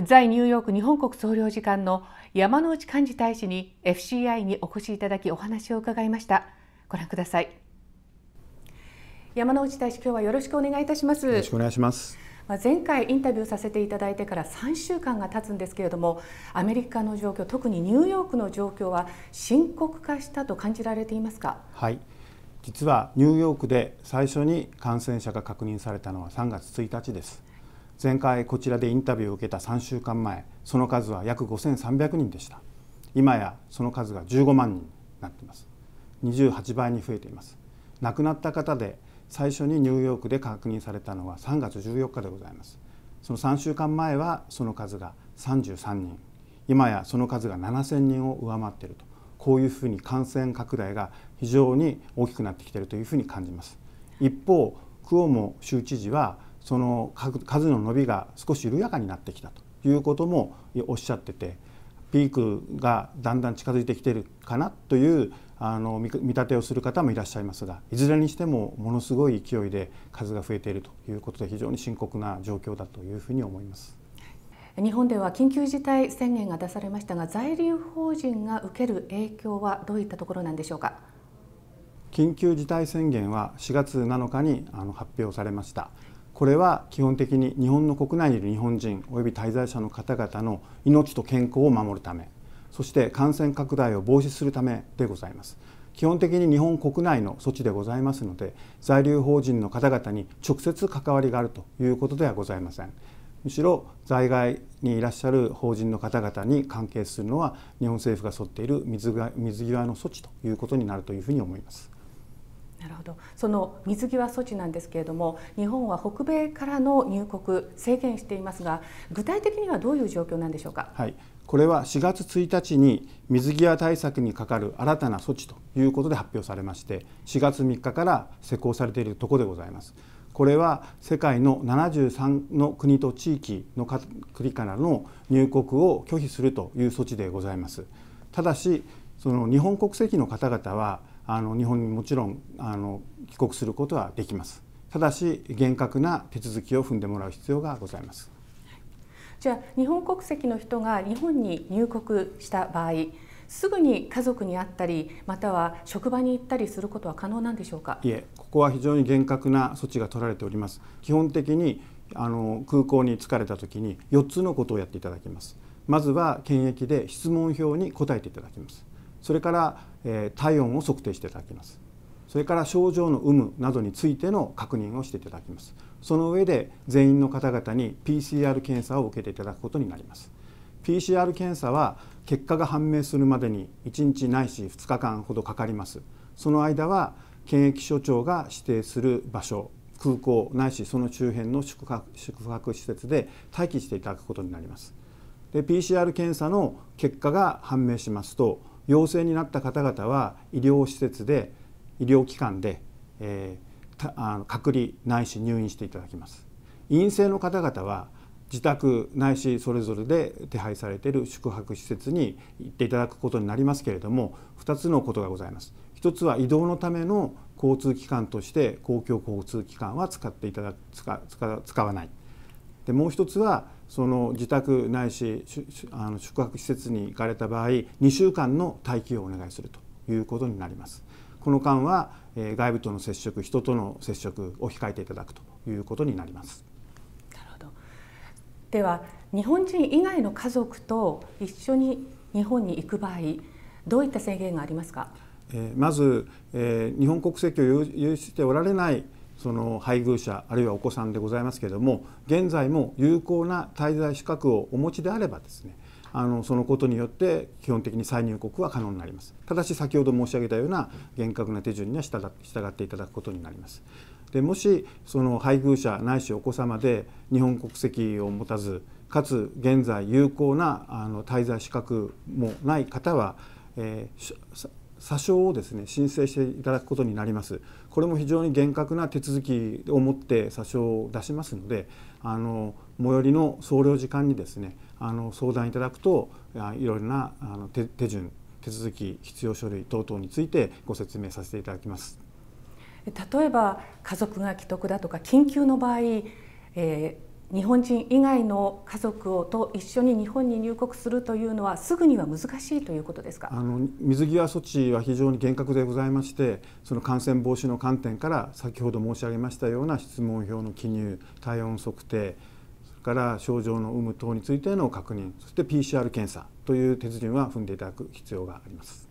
在ニューヨーク日本国総領事館の山内幹事大使に FCI にお越しいただきお話を伺いましたご覧ください山内大使今日はよろしくお願いいたしますよろしくお願いします前回インタビューさせていただいてから3週間が経つんですけれどもアメリカの状況特にニューヨークの状況は深刻化したと感じられていますかはい実はニューヨークで最初に感染者が確認されたのは3月1日です前回こちらでインタビューを受けた3週間前その数は約5300人でした今やその数が15万人になっています28倍に増えています亡くなった方で最初にニューヨークで確認されたのは3月14日でございますその3週間前はその数が33人今やその数が7000人を上回っているとこういうふうに感染拡大が非常に大きくなってきているというふうに感じます一方クオモ州知事はその数の伸びが少し緩やかになってきたということもおっしゃっててピークがだんだん近づいてきてるかなというあの見立てをする方もいらっしゃいますがいずれにしてもものすごい勢いで数が増えているということで非常に深刻な状況だというふうに思います。日本では緊急事態宣言が出されましたが在留邦人が受ける影響はどういったところなんでしょうか緊急事態宣言は4月7日に発表されましたこれは基本的に日本の国内にいる日本人および滞在者の方々の命と健康を守るためそして感染拡大を防止するためでございます基本的に日本国内の措置でございますので在留邦人の方々に直接関わりがあるということではございませんむしろ在外にいらっしゃる邦人の方々に関係するのは日本政府が沿っている水際の措置ということになるというふうに思います。なるほどその水際措置なんですけれども日本は北米からの入国制限していますが具体的にはどういう状況なんでしょうか、はい、これは4月1日に水際対策にかかる新たな措置ということで発表されまして4月3日から施行されているところでございます。これは世界の73の国と地域の国からの入国を拒否するという措置でございます。ただしその日本国籍の方々はあの日本にもちろんあの帰国することはできますただし厳格な手続きを踏んでもらう必要がございますじゃあ日本国籍の人が日本に入国した場合すぐに家族に会ったりまたは職場に行ったりすることは可能なんでしょうかいえここは非常に厳格な措置が取られております基本的にあの空港に着れた時に4つのことをやっていただきますまずは検疫で質問票に答えていただきますそれから、えー、体温を測定していただきますそれから症状の有無などについての確認をしていただきますその上で全員の方々に PCR 検査を受けていただくことになります PCR 検査は結果が判明するまでに1日ないし2日間ほどかかりますその間は検疫所長が指定する場所空港ないしその周辺の宿泊宿泊施設で待機していただくことになりますで PCR 検査の結果が判明しますと陽性になった方々は医療施設で医療機関で、えー、あの隔離ないし入院していただきます陰性の方々は自宅ないしそれぞれで手配されている宿泊施設に行っていただくことになりますけれども2つのことがございます1つは移動のための交通機関として公共交通機関は使っていただく使わないでもう一つはその自宅ないしあの宿泊施設に行かれた場合2週間の待機をお願いするということになります。この間はえ外部との接触人との接触を控えていただくということになります。なるほどでは日本人以外の家族と一緒に日本に行く場合どういった制限がありますか、えー、まず、えー、日本国籍を有しておられないその配偶者あるいはお子さんでございますけれども現在も有効な滞在資格をお持ちであればですねあのそのことによって基本的に再入国は可能になりますただし先ほど申し上げたような厳格な手順には従っていただくことになりますでもしその配偶者ないしお子様で日本国籍を持たずかつ現在有効なあの滞在資格もない方は、えー、査証をですね申請していただくことになりますこれも非常に厳格な手続きをもって査証を出しますのであの最寄りの総領事館にですねあの相談いただくといろいろなあの手手順手続き必要書類等々についてご説明させていただきます例えば家族が危篤だとか緊急の場合、えー日本人以外の家族をと一緒に日本に入国するというのはすぐには難しいということですかあの水際措置は非常に厳格でございましてその感染防止の観点から先ほど申し上げましたような質問票の記入体温測定それから症状の有無等についての確認そして PCR 検査という手順は踏んでいただく必要があります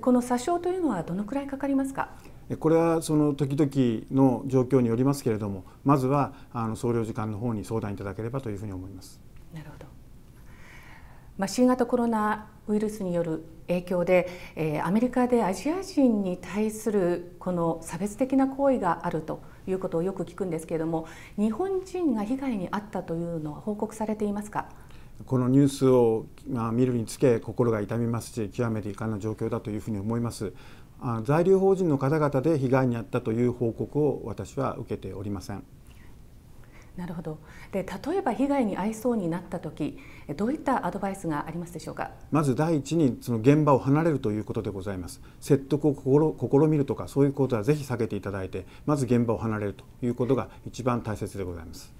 この詐称というのはどのくらいかかりますかこれはその時々の状況によりますけれどもまずはあの総領事館の方に相談いただければというふうに思います。なるほどまあ、新型コロナウイルスによる影響で、えー、アメリカでアジア人に対するこの差別的な行為があるということをよく聞くんですけれども日本人が被害に遭ったというのは報告されていますかこのニュースを見るにつけ心が痛みますし極めて遺憾な状況だというふうに思います在留邦人の方々で被害に遭ったという報告を私は受けておりません。なるほどで例えば被害に遭いそうになった時どういったアドバイスがありますでしょうかまず第一にその現場を離れるということでございます説得を試みるとかそういうことはぜひ避けていただいてまず現場を離れるということが一番大切でございます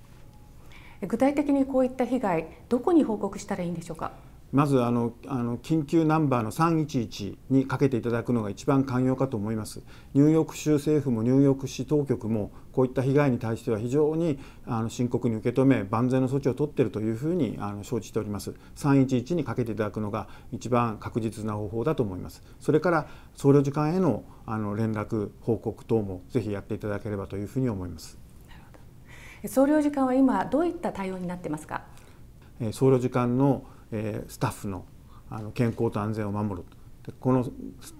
具体的にこういった被害どこに報告したらいいんでしょうかまずあのあの緊急ナンバーの311にかけていただくのが一番寛容かと思いますニューヨーク州政府もニューヨーク市当局もこういった被害に対しては非常にあの深刻に受け止め万全の措置を取っているというふうにあの承知しております311にかけていただくのが一番確実な方法だと思いますそれから総領事館へのあの連絡報告等もぜひやっていただければというふうに思います総領事館は今どういった対応になってますか総領事館のスタッフの健康と安全を守るこの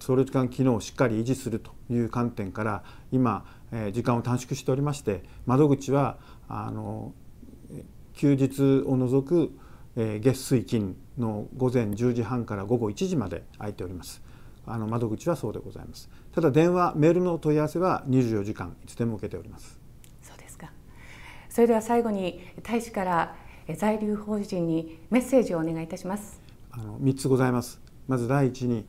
総領事館機能をしっかり維持するという観点から今、時間を短縮しておりまして窓口は休日を除く、月水金の午前10時半から午後1時まで開いております。あの窓口はそうでございます。ただ電話、メールの問い合わせは24時間いつでも受けております。そうですか。それでは最後に大使から在留邦人にメッセージをお願いいたしますあの3つございますまず第一に、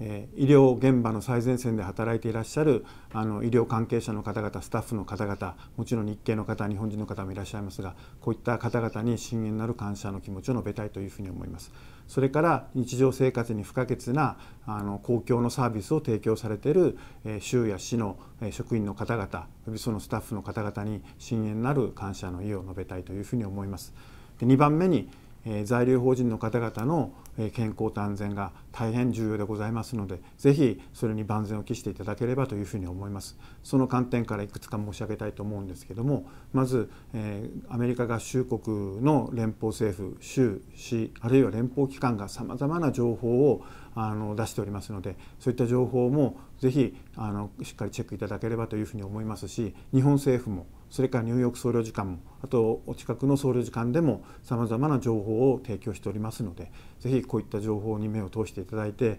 えー、医療現場の最前線で働いていらっしゃるあの医療関係者の方々スタッフの方々もちろん日系の方日本人の方もいらっしゃいますがこういった方々に深遠なる感謝の気持ちを述べたいというふうに思いますそれから日常生活に不可欠なあの公共のサービスを提供されている、えー、州や市の、えー、職員の方々そのスタッフの方々に深遠なる感謝の意を述べたいというふうに思います。で2番目に、えー、在留邦人の方々の健康と安全が大変重要でございますのでぜひそれに万全を期していただければというふに思いますその観点からいくつか申し上げたいと思うんですけどもまず、えー、アメリカ合衆国の連邦政府州市あるいは連邦機関がさまざまな情報をあの出しておりますのでそういった情報もぜひあのしっかりチェックいただければというふうに思いますし日本政府もそれからニューヨーク総領事館もあとお近くの総領事館でもさまざまな情報を提供しておりますのでぜひこういった情報に目を通していただいて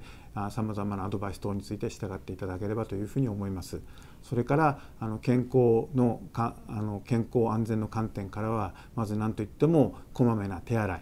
さまざまなアドバイス等について従っていただければというふうに思います。それからあの健康のかあの健康安全の観点からはまず何といってもこまめな手洗い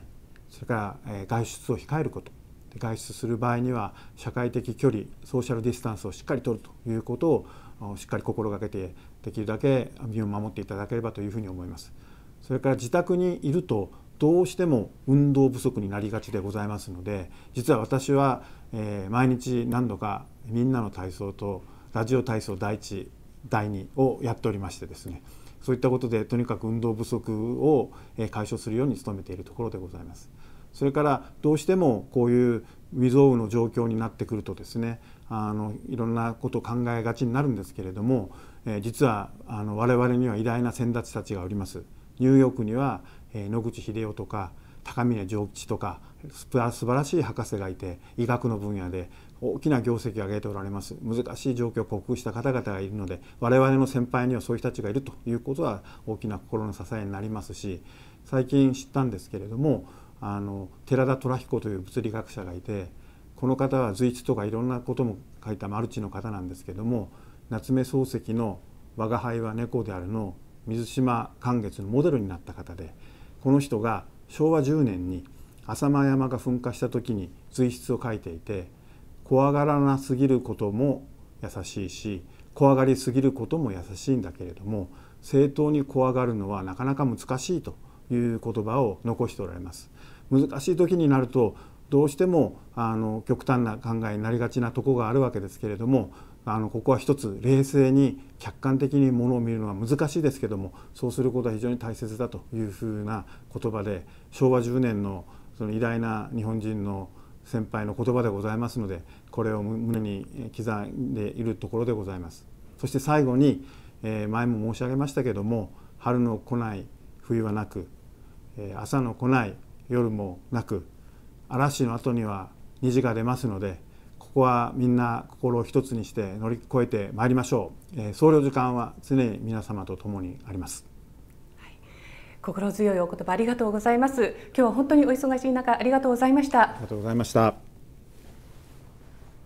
それから外出を控えること外出する場合には社会的距離ソーシャルディスタンスをしっかりとるということをしっかり心がけてできるだけ身を守っていただければというふうに思います。それから自宅にいるとどうしても運動不足になりがちでございますので実は私は、え毎日何度かみんなの体操とラジオ体操第1第2をやっておりましてですねそういったことでとにかく運動不足を解消するように努めているところでございます。それからどうしてもこういうウィ有の状況になってくるとですねあのいろんなことを考えがちになるんですけれども、えー、実はあの我々には偉大な先達たちがおります。ニューヨークには、えー、野口英世とか高峰常吉とか素晴らしい博士がいて医学の分野で大きな業績を上げておられます難しい状況を克服した方々がいるので我々の先輩にはそういう人たちがいるということは大きな心の支えになりますし最近知ったんですけれどもあの寺田虎彦という物理学者がいてこの方は随筆とかいろんなことも書いたマルチの方なんですけども夏目漱石の「吾輩は猫である」の水島寛月のモデルになった方でこの人が昭和10年に浅間山が噴火した時に随筆を書いていて怖がらなすぎることも優しいし怖がりすぎることも優しいんだけれども正当に怖がるのはなかなか難しいという言葉を残しておられます。難しい時になるとどうしてもあの極端な考えになりがちなとこがあるわけですけれどもあのここは一つ冷静に客観的にものを見るのは難しいですけどもそうすることは非常に大切だというふうな言葉で昭和10年のその偉大な日本人の先輩の言葉でございますのでこれを胸に刻んでいるところでございます。そして最後に前も申し上げましたけども春の来ない冬はなく朝の来ない夜もなく嵐の後には虹が出ますのでここはみんな心を一つにして乗り越えてまいりましょう総領時間は常に皆様と共にあります、はい、心強いお言葉ありがとうございます今日は本当にお忙しい中ありがとうございましたありがとうございました